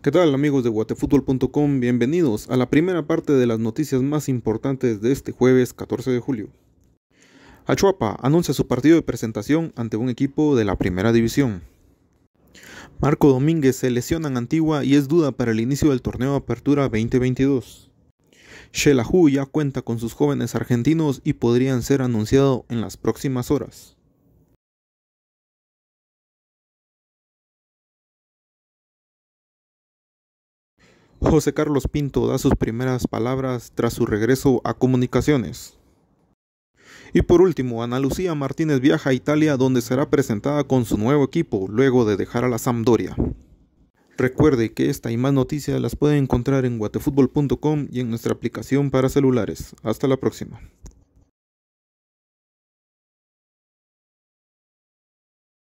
¿Qué tal amigos de guatefutbol.com? Bienvenidos a la primera parte de las noticias más importantes de este jueves 14 de julio. Achuapa anuncia su partido de presentación ante un equipo de la primera división. Marco Domínguez se lesiona en Antigua y es duda para el inicio del torneo Apertura 2022. Shelahu ya cuenta con sus jóvenes argentinos y podrían ser anunciados en las próximas horas. José Carlos Pinto da sus primeras palabras tras su regreso a comunicaciones. Y por último, Ana Lucía Martínez viaja a Italia donde será presentada con su nuevo equipo luego de dejar a la Sampdoria. Recuerde que esta y más noticias las puede encontrar en guatefutbol.com y en nuestra aplicación para celulares. Hasta la próxima.